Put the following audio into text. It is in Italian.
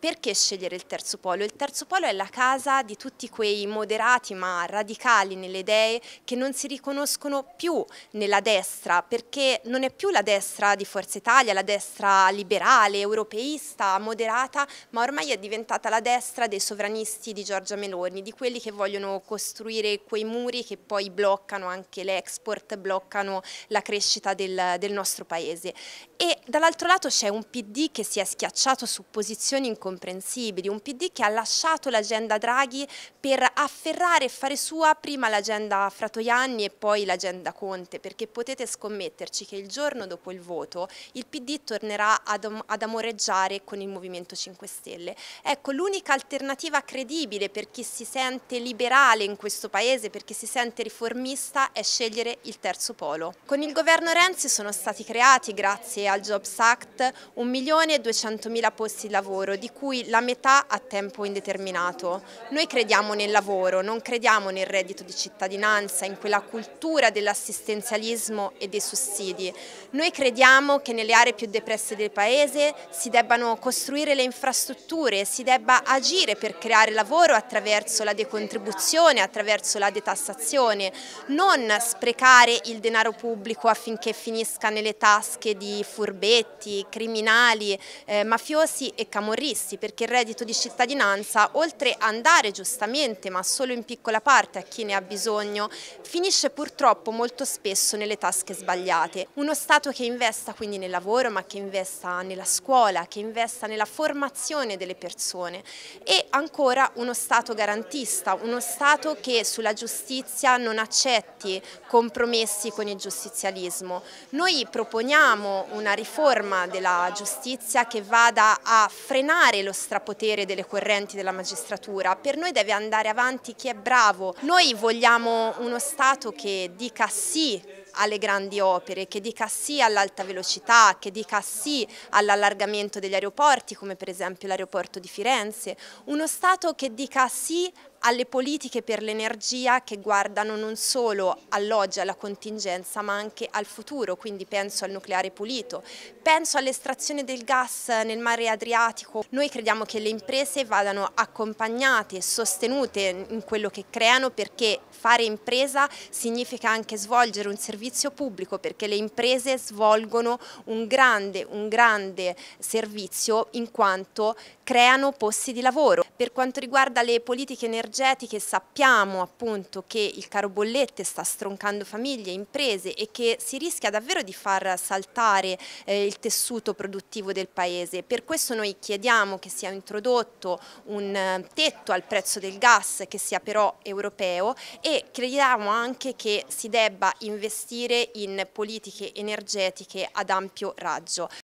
Perché scegliere il terzo polo? Il terzo polo è la casa di tutti quei moderati ma radicali nelle idee che non si riconoscono più nella destra, perché non è più la destra di Forza Italia, la destra liberale, europeista, moderata, ma ormai è diventata la destra dei sovranisti di Giorgia Meloni, di quelli che vogliono costruire quei muri che poi bloccano anche l'export, bloccano la crescita del, del nostro paese. E dall'altro lato c'è un PD che si è schiacciato su posizioni in incomprensibili, un PD che ha lasciato l'agenda Draghi per afferrare e fare sua prima l'agenda Fratoianni e poi l'agenda Conte, perché potete scommetterci che il giorno dopo il voto il PD tornerà ad, ad amoreggiare con il Movimento 5 Stelle. Ecco, l'unica alternativa credibile per chi si sente liberale in questo paese, per chi si sente riformista, è scegliere il terzo polo. Con il governo Renzi sono stati creati, grazie al Jobs Act, 1.200.000 posti di lavoro, di cui cui la metà a tempo indeterminato. Noi crediamo nel lavoro, non crediamo nel reddito di cittadinanza, in quella cultura dell'assistenzialismo e dei sussidi. Noi crediamo che nelle aree più depresse del Paese si debbano costruire le infrastrutture, si debba agire per creare lavoro attraverso la decontribuzione, attraverso la detassazione, non sprecare il denaro pubblico affinché finisca nelle tasche di furbetti, criminali, eh, mafiosi e camorristi interessi perché il reddito di cittadinanza oltre a andare giustamente ma solo in piccola parte a chi ne ha bisogno finisce purtroppo molto spesso nelle tasche sbagliate. Uno Stato che investa quindi nel lavoro ma che investa nella scuola, che investa nella formazione delle persone e ancora uno Stato garantista, uno Stato che sulla giustizia non accetti compromessi con il giustizialismo. Noi proponiamo una riforma della giustizia che vada a frenare lo strapotere delle correnti della magistratura, per noi deve andare avanti chi è bravo. Noi vogliamo uno Stato che dica sì alle grandi opere, che dica sì all'alta velocità, che dica sì all'allargamento degli aeroporti, come per esempio l'aeroporto di Firenze, uno Stato che dica sì alle politiche per l'energia che guardano non solo all'oggi, alla contingenza, ma anche al futuro, quindi penso al nucleare pulito, penso all'estrazione del gas nel mare Adriatico. Noi crediamo che le imprese vadano accompagnate, sostenute in quello che creano perché fare impresa significa anche svolgere un servizio pubblico perché le imprese svolgono un grande, un grande servizio in quanto creano posti di lavoro. Per quanto riguarda le politiche energetiche energetiche sappiamo appunto che il caro bollette sta stroncando famiglie, imprese e che si rischia davvero di far saltare eh, il tessuto produttivo del paese. Per questo noi chiediamo che sia introdotto un eh, tetto al prezzo del gas che sia però europeo e crediamo anche che si debba investire in politiche energetiche ad ampio raggio.